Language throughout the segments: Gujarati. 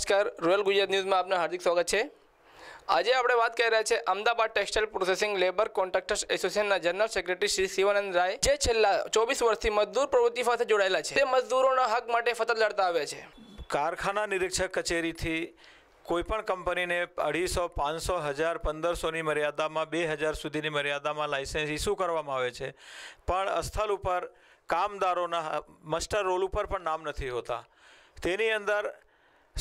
નમસ્કાર રોયલ ગુજરાત ન્યૂઝમાં આપનું હાર્દિક સ્વાગત છે આજે આપણે વાત કરી રહ્યા છે Ahmedabad textile processing labour contractors એસોસિએશનના જનરલ સેક્રેટરી શ્રી શિવાનંદ રાય જે છેલ્લા ચોવીસ વર્ષથી મજદૂર પ્રવૃત્તિ સાથે જોડાયેલા છે તે મજદૂરોના હક માટે ફતત લડતા આવ્યા છે કારખાના નિરીક્ષક કચેરીથી કોઈપણ કંપનીને અઢીસો પાંચસો હજાર પંદરસોની મર્યાદામાં બે હજાર સુધીની મર્યાદામાં લાઇસન્સ ઇસ્યુ કરવામાં આવે છે પણ સ્થળ ઉપર કામદારોના મસ્ટર રોલ ઉપર પણ નામ નથી હોતા તેની અંદર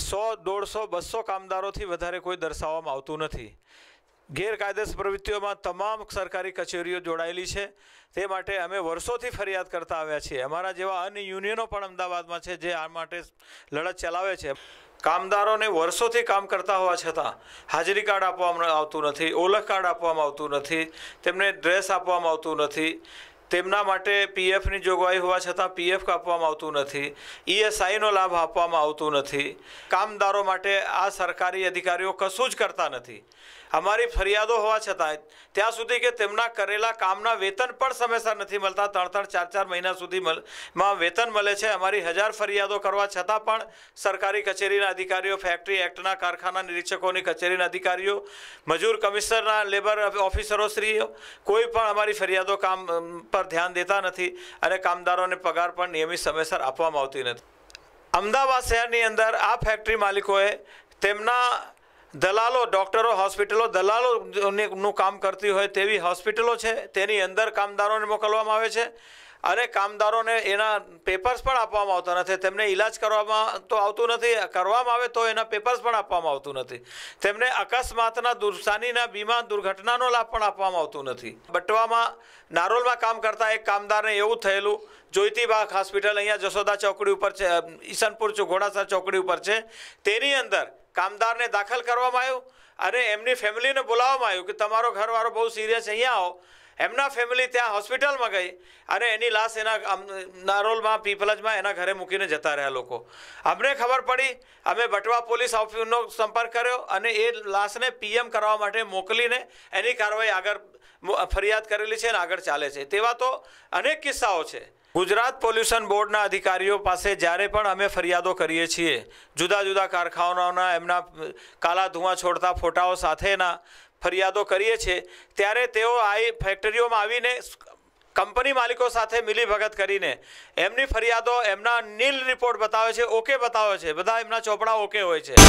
સો દોઢસો બસો કામદારોથી વધારે કોઈ દર્શાવવામાં આવતું નથી ગેરકાયદેસર પ્રવૃત્તિઓમાં તમામ સરકારી કચેરીઓ જોડાયેલી છે તે માટે અમે વર્ષોથી ફરિયાદ કરતા આવ્યા છીએ અમારા જેવા અન્ય યુનિયનો પણ અમદાવાદમાં છે જે આ માટે લડત ચલાવે છે કામદારોને વર્ષોથી કામ કરતા હોવા છતાં હાજરી કાર્ડ આપવામાં આવતું નથી ઓળખ કાર્ડ આપવામાં આવતું નથી તેમને ડ્રેસ આપવામાં આવતું નથી તેમના માટે પીએફની જોગવાઈ હોવા છતાં પીએફ આપવામાં આવતું નથી ઈએસઆઈનો e લાભ આપવામાં આવતું નથી કામદારો માટે આ સરકારી અધિકારીઓ કશું જ કરતા નથી અમારી ફરિયાદો હોવા છતાં ત્યાં સુધી કે તેમના કરેલા કામના વેતન પણ સમયસર નથી મળતા ત્રણ ત્રણ ચાર ચાર મહિના સુધી માં વેતન મળે છે અમારી હજાર ફરિયાદો કરવા છતાં પણ સરકારી કચેરીના અધિકારીઓ ફેક્ટરી એક્ટના કારખાના નિરીક્ષકોની કચેરીના અધિકારીઓ મજૂર કમિશનરના લેબર ઓફિસરો શ્રીઓ કોઈ પણ અમારી ફરિયાદો કામ પર પર ધ્યાન દેતા નથી અને કામદારોને પગાર પણ નિયમિત સમયસર આપવામાં આવતી નથી અમદાવાદ શહેરની અંદર આ ફેક્ટરી માલિકોએ તેમના દલાલો ડૉક્ટરો હોસ્પિટલો દલાલોનું કામ કરતી હોય તેવી હોસ્પિટલો છે તેની અંદર કામદારોને મોકલવામાં આવે છે અને કામદારોને એના પેપર્સ પણ આપવામાં આવતા નથી તેમને ઇલાજ કરવામાં તો આવતું નથી કરવામાં આવે તો એના પેપર્સ પણ આપવામાં આવતું નથી તેમને અકસ્માતના દુરસાનીના બીમા દુર્ઘટનાનો લાભ પણ આપવામાં આવતો નથી બટવામાં નારોલમાં કામ કરતા એક કામદારને એવું થયેલું જોઈતીબાગ હોસ્પિટલ અહીંયા જશોદા ચોકડી ઉપર છે ઈસનપુર ઘોડાસર ચોકડી ઉપર છે તેની અંદર કામદારને દાખલ કરવામાં આવ્યો અને એમની ફેમિલીને બોલાવવામાં આવ્યું કે તમારો ઘરવાળો બહુ સિરિયસ અહીંયા આવો એમના ફેમિલી ત્યાં હોસ્પિટલમાં ગઈ અને એની લાશ એના નારોલમાં પીપલજમાં એના ઘરે મૂકીને જતા રહ્યા લોકો અમને ખબર પડી અમે બટવા પોલીસ ઓફિસનો સંપર્ક કર્યો અને એ લાશને પીએમ કરવા માટે મોકલીને એની કાર્યવાહી આગળ ફરિયાદ કરેલી છે અને આગળ ચાલે છે તેવા તો અનેક કિસ્સાઓ છે ગુજરાત પોલ્યુશન બોર્ડના અધિકારીઓ પાસે જ્યારે પણ અમે ફરિયાદો કરીએ છીએ જુદા જુદા કારખાનાઓના એમના કાલા ધુઆ છોડતા ફોટાઓ સાથેના ફરિયાદો કરીએ છીએ ત્યારે તેઓ આ ફેક્ટરીઓમાં આવીને કંપની માલિકો સાથે મિલીભગત કરીને એમની ફરિયાદો એમના નીલ રિપોર્ટ બતાવે છે ઓકે બતાવે છે બધા એમના ચોપડા ઓકે હોય છે